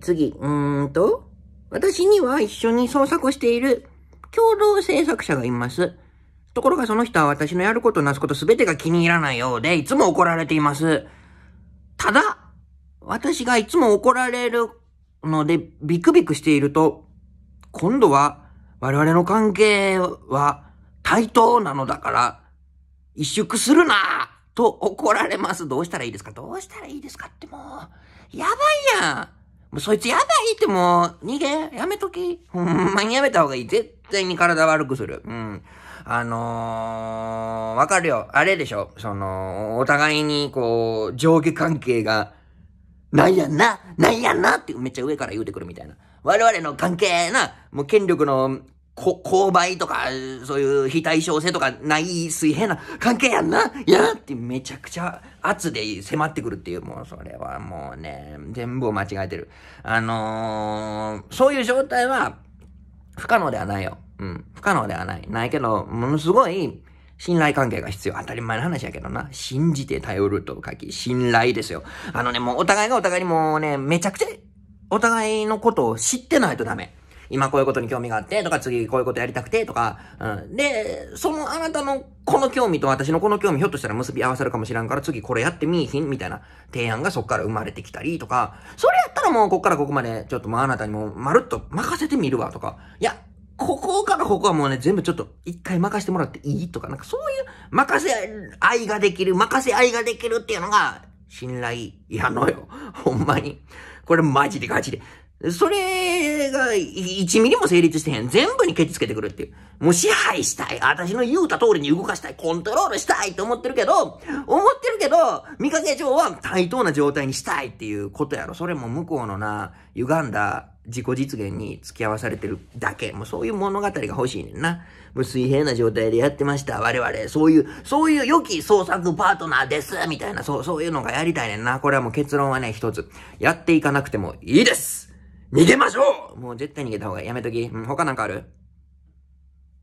次、うーんと、私には一緒に創作している共同制作者がいます。ところがその人は私のやることなすことすべてが気に入らないようで、いつも怒られています。ただ、私がいつも怒られるのでビクビクしていると、今度は我々の関係は対等なのだから、萎縮するなと怒られます。どうしたらいいですかどうしたらいいですかってもう、やばいやんもうそいつやばいってもう、逃げ、やめとき。ほんまにやめた方がいい。絶対に体悪くする。うん。あのー、わかるよ。あれでしょ。その、お互いに、こう、上下関係が、なんやんな、なんやんなってめっちゃ上から言うてくるみたいな。我々の関係な、もう権力のこ、勾配とか、そういう非対称性とかない水平な関係やんなやってめちゃくちゃ圧で迫ってくるっていう、もうそれはもうね、全部を間違えてる。あのー、そういう状態は不可能ではないよ。うん、不可能ではない。ないけど、ものすごい、信頼関係が必要。当たり前の話やけどな。信じて頼ると書き、信頼ですよ。あのね、もうお互いがお互いにもうね、めちゃくちゃ、お互いのことを知ってないとダメ。今こういうことに興味があってとか、次こういうことやりたくてとか、うん。で、そのあなたのこの興味と私のこの興味ひょっとしたら結び合わせるかもしらんから、次これやってみいひんみたいな提案がそっから生まれてきたりとか、それやったらもうこっからここまで、ちょっともうあなたにもまるっと任せてみるわとか、いや、ここからここはもうね、全部ちょっと一回任せてもらっていいとか、なんかそういう任せ合いができる、任せ合いができるっていうのが、信頼いらんのよ。ほんまに。これマジでガチで。それが1ミリも成立してへん。全部にケチつけてくるっていう。もう支配したい。私の言うた通りに動かしたい。コントロールしたいと思ってるけど、思ってるけど、見かけ上は対等な状態にしたいっていうことやろ。それも向こうのな、歪んだ自己実現に付き合わされてるだけ。もうそういう物語が欲しいねんな。もう水平な状態でやってました。我々。そういう、そういう良き創作パートナーです。みたいな、そう、そういうのがやりたいねんな。これはもう結論はね、一つ。やっていかなくてもいいです逃げましょうもう絶対逃げた方がやめとき。うん、他なんかある